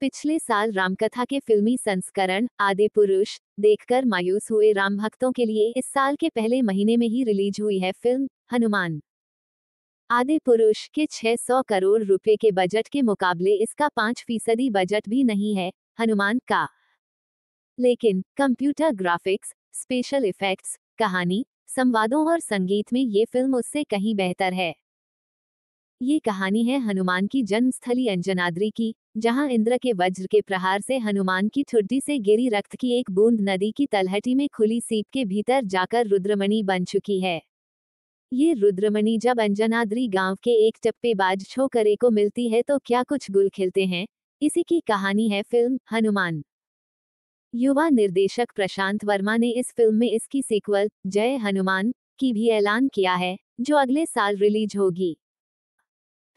पिछले साल रामकथा के फिल्मी संस्करण आदि पुरुष देखकर मायूस हुए राम भक्तों के लिए इस साल के पहले महीने में ही रिलीज हुई है फिल्म हनुमान आदि पुरुष के 600 करोड़ रुपए के बजट के मुकाबले इसका पाँच फीसदी बजट भी नहीं है हनुमान का लेकिन कंप्यूटर ग्राफिक्स स्पेशल इफेक्ट्स कहानी संवादों और संगीत में ये फिल्म उससे कहीं बेहतर है ये कहानी है हनुमान की जन्मस्थली अंजनाद्री की जहां इंद्र के वज्र के प्रहार से हनुमान की ठुड्डी से गिरी रक्त की एक बूंद नदी की तलहटी में खुली सीप के भीतर जाकर रुद्रमणि बन चुकी है ये रुद्रमणि जब अंजनाद्री गांव के एक टप्पेबाज करे को मिलती है तो क्या कुछ गुल खिलते हैं इसी की कहानी है फिल्म हनुमान युवा निर्देशक प्रशांत वर्मा ने इस फिल्म में इसकी सीक्वल जय हनुमान की भी ऐलान किया है जो अगले साल रिलीज होगी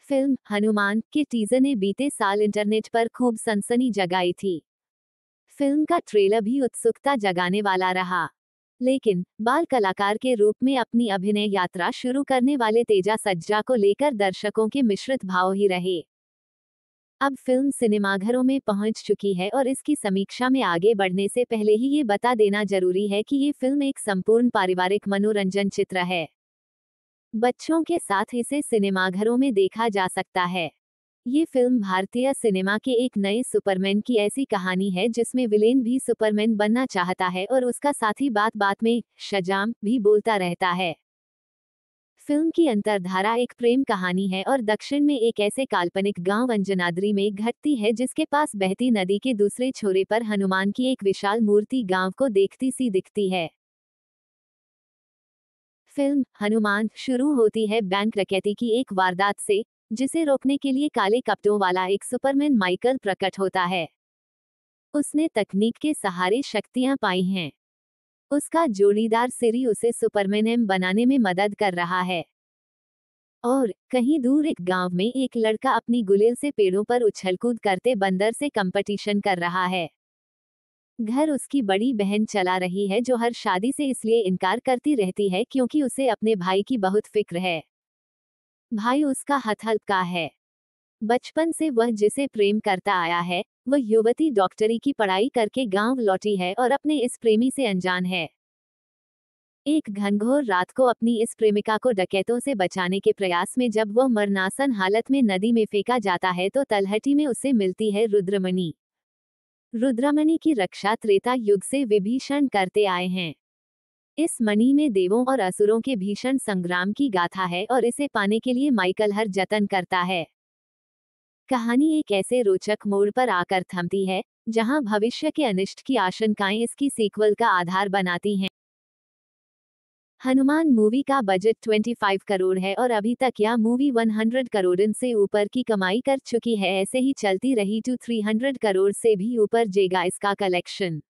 फिल्म हनुमान के टीजर ने बीते साल इंटरनेट पर खूब सनसनी जगाई थी फिल्म का ट्रेलर भी उत्सुकता जगाने वाला रहा लेकिन बाल कलाकार के रूप में अपनी अभिनय यात्रा शुरू करने वाले तेजा सज्जा को लेकर दर्शकों के मिश्रित भाव ही रहे अब फिल्म सिनेमाघरों में पहुंच चुकी है और इसकी समीक्षा में आगे बढ़ने से पहले ही ये बता देना जरूरी है कि ये फिल्म एक संपूर्ण पारिवारिक मनोरंजन चित्र है बच्चों के साथ इसे सिनेमाघरों में देखा जा सकता है ये फिल्म भारतीय सिनेमा के एक नए सुपरमैन की ऐसी कहानी है जिसमें विलेन भी सुपरमैन बनना चाहता है और उसका साथी बात बात में शजाम भी बोलता रहता है फिल्म की अंतरधारा एक प्रेम कहानी है और दक्षिण में एक ऐसे काल्पनिक गांव अंजनाद्री में घटती है जिसके पास बहती नदी के दूसरे छोरे पर हनुमान की एक विशाल मूर्ति गांव को देखती सी दिखती है फिल्म हनुमान शुरू होती है बैंक रकैती की एक वारदात से जिसे रोकने के लिए काले कपड़ों वाला एक सुपरमैन माइकल प्रकट होता है उसने तकनीक के सहारे शक्तियां पाई हैं उसका जोड़ीदार सिरी उसे सुपरमैन एम बनाने में मदद कर रहा है और कहीं दूर एक गांव में एक लड़का अपनी गुलेल से पेड़ों पर उछलकूद करते बंदर से कंपटीशन कर रहा है घर उसकी बड़ी बहन चला रही है जो हर शादी से इसलिए इनकार करती रहती है क्योंकि उसे अपने भाई की बहुत फिक्र है भाई उसका का है बचपन से वह जिसे प्रेम करता आया है वह युवती डॉक्टरी की पढ़ाई करके गांव लौटी है और अपने इस प्रेमी से अनजान है एक घनघोर रात को अपनी इस प्रेमिका को डकैतों से बचाने के प्रयास में जब वह मरनासन हालत में नदी में फेंका जाता है तो तलहटी में उसे मिलती है रुद्रमणि रुद्रमणि की रक्षा त्रेता युग से विभीषण करते आए हैं इस मणि में देवों और असुरों के भीषण संग्राम की गाथा है और इसे पाने के लिए माइकल हर जतन करता है कहानी एक ऐसे रोचक मोड़ पर आकर थमती है जहां भविष्य के अनिष्ट की आशंकाएं इसकी सीक्वल का आधार बनाती हैं हनुमान मूवी का बजट 25 करोड़ है और अभी तक यह मूवी 100 करोड़ से ऊपर की कमाई कर चुकी है ऐसे ही चलती रही टू 300 करोड़ से भी ऊपर जेगा इसका कलेक्शन